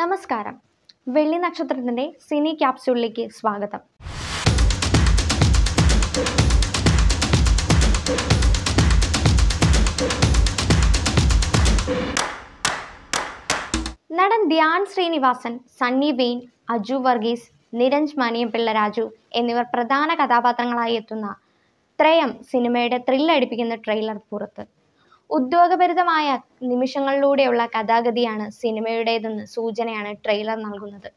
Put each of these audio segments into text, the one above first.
നമസ്കാരം വെള്ളി നക്ഷത്രത്തിൻ്റെ സിനി ക്യാപ്സ്യൂളിലേക്ക് സ്വാഗതം നടൻ ധ്യാൻ ശ്രീനിവാസൻ സണ്ണി വെയിൻ അജു വർഗീസ് നിരഞ്ജ് മണിയപ്പിള്ള രാജു എന്നിവർ പ്രധാന കഥാപാത്രങ്ങളായി എത്തുന്ന ത്രയം സിനിമയുടെ ത്രില്ലടിപ്പിക്കുന്ന ട്രെയിലർ പുറത്ത് ഉദ്യോഗഭരിതമായ നിമിഷങ്ങളിലൂടെയുള്ള കഥാഗതിയാണ് സിനിമയുടേതെന്ന് സൂചനയാണ് ട്രെയിലർ നൽകുന്നത്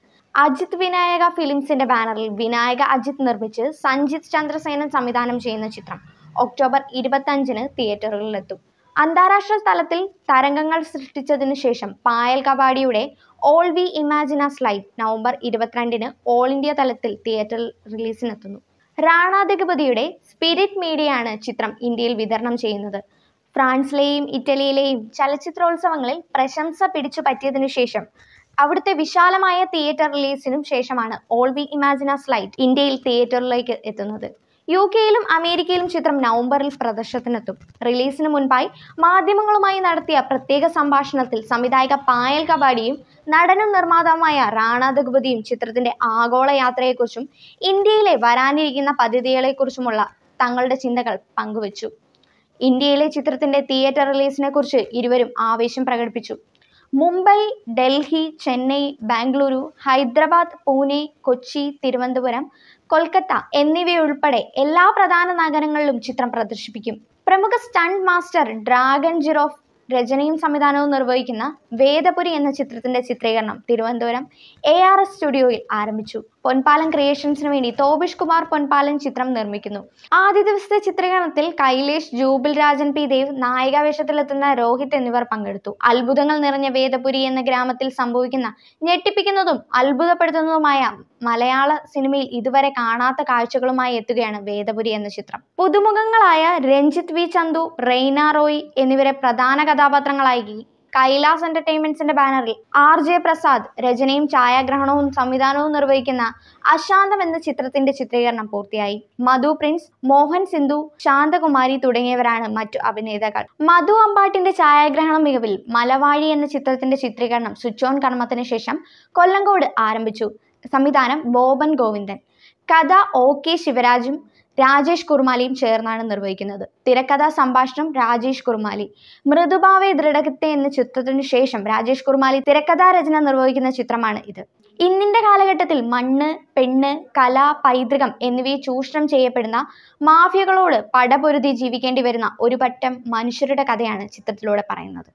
അജിത് വിനായക ഫിലിംസിന്റെ ബാനറിൽ വിനായക അജിത് നിർമ്മിച്ച് സഞ്ജിത് ചന്ദ്രസേനൻ സംവിധാനം ചെയ്യുന്ന ചിത്രം ഒക്ടോബർ ഇരുപത്തഞ്ചിന് തിയേറ്ററുകളിലെത്തും അന്താരാഷ്ട്ര തലത്തിൽ തരംഗങ്ങൾ സൃഷ്ടിച്ചതിനു ശേഷം പായൽ കവാടിയുടെ all we imagine as light November ഇരുപത്തിരണ്ടിന് ഓൾ ഇന്ത്യ തലത്തിൽ തിയേറ്റർ റിലീസിനെത്തുന്നു റാണാധിപതിയുടെ സ്പിരിറ്റ് മീഡിയയാണ് ചിത്രം ഇന്ത്യയിൽ വിതരണം ചെയ്യുന്നത് ഫ്രാൻസിലെയും ഇറ്റലിയിലെയും ചലച്ചിത്രോത്സവങ്ങളിൽ പ്രശംസ പിടിച്ചു പറ്റിയതിനു ശേഷം അവിടുത്തെ വിശാലമായ തിയേറ്റർ റിലീസിനും ശേഷമാണ് ഓൾ വി ഇമാജിന സ്ലൈറ്റ് ഇന്ത്യയിൽ തിയേറ്ററിലേക്ക് എത്തുന്നത് യു കെയിലും അമേരിക്കയിലും ചിത്രം നവംബറിൽ പ്രദർശനത്തിനെത്തും റിലീസിന് മുൻപായി മാധ്യമങ്ങളുമായി നടത്തിയ പ്രത്യേക സംഭാഷണത്തിൽ സംവിധായക പായൽ കബാഡിയും നടനും നിർമ്മാതാവുമായ റാണ ദഗുപതിയും ചിത്രത്തിന്റെ ആഗോള യാത്രയെക്കുറിച്ചും ഇന്ത്യയിലെ വരാനിരിക്കുന്ന പദ്ധതികളെക്കുറിച്ചുമുള്ള തങ്ങളുടെ ചിന്തകൾ പങ്കുവച്ചു ഇന്ത്യയിലെ ചിത്രത്തിന്റെ തിയേറ്റർ റിലീസിനെ കുറിച്ച് ഇരുവരും ആവേശം പ്രകടിപ്പിച്ചു മുംബൈ ഡൽഹി ചെന്നൈ ബാംഗ്ലൂരു ഹൈദരാബാദ് പൂനെ കൊച്ചി തിരുവനന്തപുരം കൊൽക്കത്ത എന്നിവയുൾപ്പെടെ എല്ലാ പ്രധാന നഗരങ്ങളിലും ചിത്രം പ്രദർശിപ്പിക്കും പ്രമുഖ സ്റ്റണ്ട് മാസ്റ്റർ ഡ്രാഗൺ ജിറോഫ് രചനയും സംവിധാനവും നിർവഹിക്കുന്ന വേദപുരി എന്ന ചിത്രത്തിന്റെ ചിത്രീകരണം തിരുവനന്തപുരം എ സ്റ്റുഡിയോയിൽ ആരംഭിച്ചു പൊൻപാലം ക്രിയേഷൻസിന് വേണ്ടി തോബിഷ് കുമാർ പൊൻപാലൻ ചിത്രം നിർമ്മിക്കുന്നു ആദ്യ ദിവസത്തെ ചിത്രീകരണത്തിൽ കൈലേഷ് ജൂബിൽ രാജൻ പി ദേവ് നായിക വേഷത്തിലെത്തുന്ന രോഹിത് എന്നിവർ പങ്കെടുത്തു അത്ഭുതങ്ങൾ നിറഞ്ഞ വേദപുരി എന്ന ഗ്രാമത്തിൽ സംഭവിക്കുന്ന ഞെട്ടിപ്പിക്കുന്നതും അത്ഭുതപ്പെടുത്തുന്നതുമായ മലയാള സിനിമയിൽ ഇതുവരെ കാണാത്ത കാഴ്ചകളുമായി എത്തുകയാണ് വേദപുരി എന്ന ചിത്രം പുതുമുഖങ്ങളായ രഞ്ജിത് വി ചന്തു റെയ്ന റോയ് എന്നിവരെ പ്രധാന കഥാപാത്രങ്ങളായി കൈലാസ് എന്റർടൈൻമെന്റ്സിന്റെ ബാനറിൽ ആർ ജെ പ്രസാദ് രചനയും ഛായാഗ്രഹണവും സംവിധാനവും നിർവഹിക്കുന്ന അശാന്തം എന്ന ചിത്രത്തിന്റെ ചിത്രീകരണം പൂർത്തിയായി മധു പ്രിൻസ് മോഹൻ സിന്ധു ശാന്തകുമാരി തുടങ്ങിയവരാണ് മറ്റു അഭിനേതാക്കൾ മധു അമ്പാട്ടിന്റെ ഛായാഗ്രഹണം മികവിൽ മലവാഴി എന്ന ചിത്രത്തിന്റെ ചിത്രീകരണം സ്വിച്ച് ഓൺ കർമ്മത്തിന് ശേഷം കൊല്ലങ്കോട് ആരംഭിച്ചു സംവിധാനം ബോബൻ ഗോവിന്ദൻ കഥ ഒ കെ ശിവരാജും രാജേഷ് കുർമാലിയും ചേർന്നാണ് നിർവഹിക്കുന്നത് തിരക്കഥാ സംഭാഷണം രാജേഷ് കുർമാലി മൃദുഭാവേ ദൃഢകത്തെ എന്ന ചിത്രത്തിന് ശേഷം രാജേഷ് കുർമാലി തിരക്കഥാ രചന നിർവഹിക്കുന്ന ചിത്രമാണ് ഇത് ഇന്നിൻ്റെ കാലഘട്ടത്തിൽ മണ്ണ് പെണ്ണ് കല പൈതൃകം എന്നിവയെ ചൂഷണം ചെയ്യപ്പെടുന്ന മാഫിയകളോട് പടപൊരുതി ജീവിക്കേണ്ടി വരുന്ന ഒരു പറ്റം മനുഷ്യരുടെ കഥയാണ് ചിത്രത്തിലൂടെ പറയുന്നത്